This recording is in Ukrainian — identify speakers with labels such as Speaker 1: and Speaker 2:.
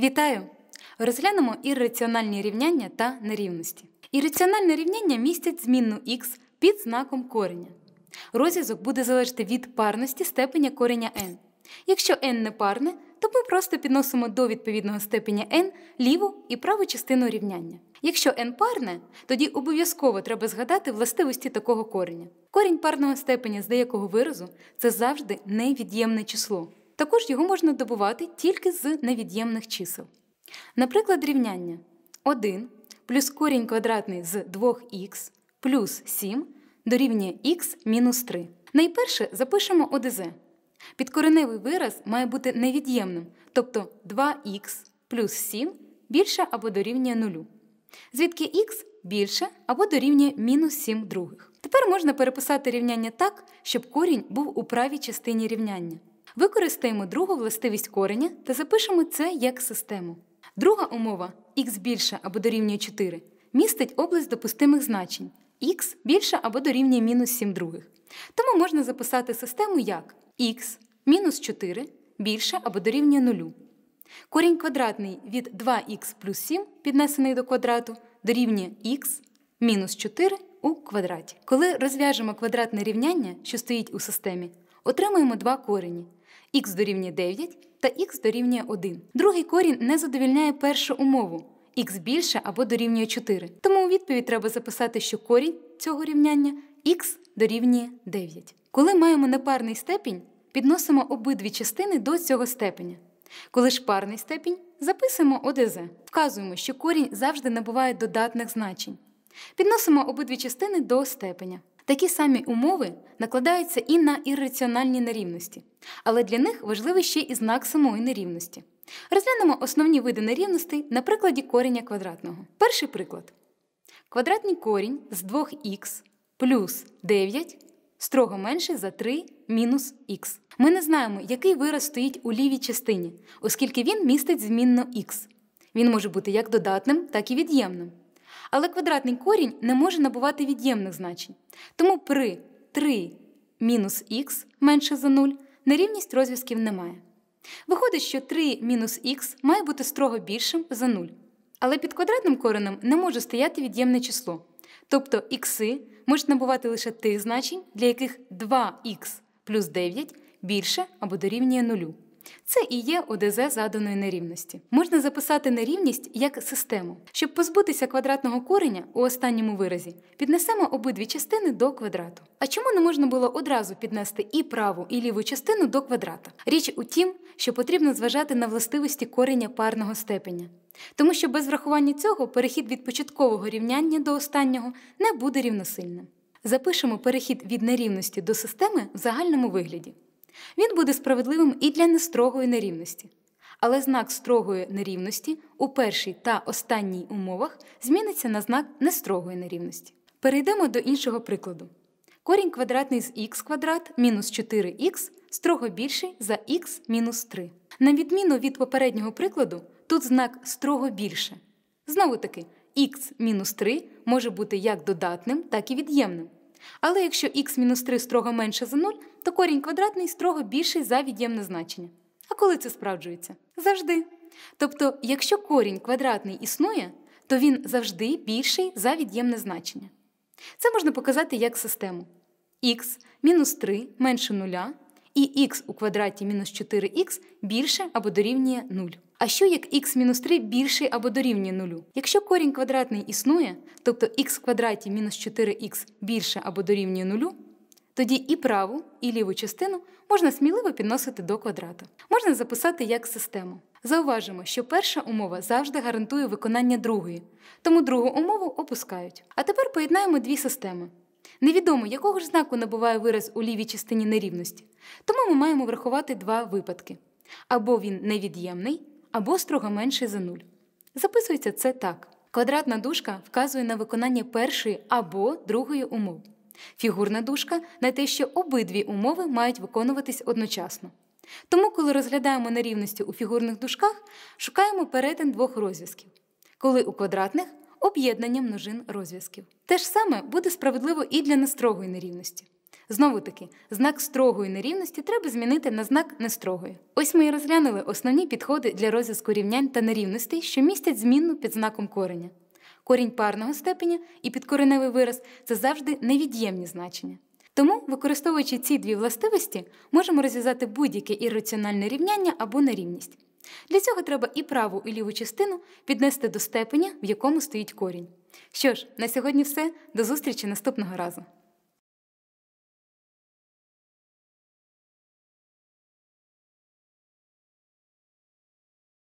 Speaker 1: Вітаю! Розглянемо ірраціональні рівняння та нерівності. Ірраціональне рівняння містять змінну x під знаком кореня. Розв'язок буде залежати від парності степеня кореня n. Якщо n не парне, то ми просто підносимо до відповідного степеня n ліву і праву частину рівняння. Якщо n парне, тоді обов'язково треба згадати властивості такого кореня. Корінь парного степеня з деякого виразу це завжди невід'ємне число. Також його можна добувати тільки з невід'ємних чисел. Наприклад, рівняння 1 плюс корінь квадратний з 2х плюс 7 дорівнює х мінус 3. Найперше запишемо ОДЗ. Підкореневий вираз має бути невід'ємним, тобто 2х плюс 7 більше або дорівнює 0, звідки х більше або дорівнює мінус 7 других. Тепер можна переписати рівняння так, щоб корінь був у правій частині рівняння. Використаємо другу властивість кореня та запишемо це як систему. Друга умова х більше або дорівнює 4 містить область допустимих значень х більше або дорівнює мінус 7 других. Тому можна записати систему як x мінус 4 більше або дорівнює 0. Корінь квадратний від 2х плюс 7 піднесений до квадрату дорівнює x мінус 4 у квадраті. Коли розв'яжемо квадратне рівняння, що стоїть у системі, отримаємо два корені х дорівнює 9 та х дорівнює 1. Другий корінь не задовільняє першу умову х більше або дорівнює 4. Тому у відповідь треба записати, що корінь цього рівняння х дорівнює 9. Коли маємо непарний степінь, підносимо обидві частини до цього степеня. Коли ж парний степінь, записуємо ОДЗ. Вказуємо, що корінь завжди набуває додатних значень. Підносимо обидві частини до степеня. Такі самі умови накладаються і на ірраціональні нерівності, але для них важливий ще і знак самої нерівності. Розглянемо основні види нерівностей на прикладі коріння квадратного. Перший приклад. Квадратний корінь з 2х плюс 9 строго менше за 3 мінус х. Ми не знаємо, який вираз стоїть у лівій частині, оскільки він містить змінно х. Він може бути як додатним, так і від'ємним. Але квадратний корінь не може набувати від'ємних значень. Тому при 3 мінус х менше за 0 нерівність розв'язків немає. Виходить, що 3 мінус х має бути строго більшим за 0. Але під квадратним коренем не може стояти від'ємне число. Тобто ікси можуть набувати лише тих значень, для яких 2х плюс 9 більше або дорівнює нулю. Це і є ОДЗ заданої нерівності. Можна записати нерівність як систему. Щоб позбутися квадратного кореня у останньому виразі, піднесемо обидві частини до квадрату. А чому не можна було одразу піднести і праву, і ліву частину до квадрата? Річ у тім, що потрібно зважати на властивості кореня парного степеня. Тому що без врахування цього перехід від початкового рівняння до останнього не буде рівносильним. Запишемо перехід від нерівності до системи в загальному вигляді. Він буде справедливим і для нестрогої нерівності. Але знак строгої нерівності у першій та останній умовах зміниться на знак нестрогої нерівності. Перейдемо до іншого прикладу. Корінь квадратний з х квадрат мінус 4х строго більший за х мінус 3. На відміну від попереднього прикладу, тут знак строго більше. Знову таки, х мінус 3 може бути як додатним, так і від'ємним. Але якщо х мінус 3 строго менше за 0, то корінь квадратний строго більший за від'ємне значення. А коли це справджується? Завжди. Тобто, якщо корінь квадратний існує, то він завжди більший за від'ємне значення. Це можна показати як систему х мінус 3 менше 0 і х у квадраті мінус 4х більше або дорівнює 0. А що як х-3 більший або дорівнює 0? Якщо корінь квадратний існує, тобто х в квадраті мінус 4х більше або дорівнює 0, тоді і праву, і ліву частину можна сміливо підносити до квадрату. Можна записати як систему. Зауважимо, що перша умова завжди гарантує виконання другої, тому другу умову опускають. А тепер поєднаємо дві системи. Невідомо, якого ж знаку набуває вираз у лівій частині нерівності, тому ми маємо врахувати два випадки: або він невід'ємний, або строго менший за нуль. Записується це так: квадратна дужка вказує на виконання першої або другої умов. Фігурна дужка на те, що обидві умови мають виконуватись одночасно. Тому, коли розглядаємо нерівності у фігурних дужках, шукаємо перетин двох розв'язків, коли у квадратних об'єднання множин розв'язків. Те ж саме буде справедливо і для нестрогої нерівності. Знову таки, знак строгої нерівності треба змінити на знак нестрогої. Ось ми і розглянули основні підходи для розв'язку рівнянь та нерівностей, що містять змінну під знаком кореня корінь парного степеня і підкореневий вираз це завжди невід'ємні значення. Тому, використовуючи ці дві властивості, можемо розв'язати будь-яке ірраціональне рівняння або нерівність. Для цього треба і праву, і ліву частину піднести до степеня, в якому стоїть корінь. Що ж, на сьогодні все. До зустрічі наступного разу.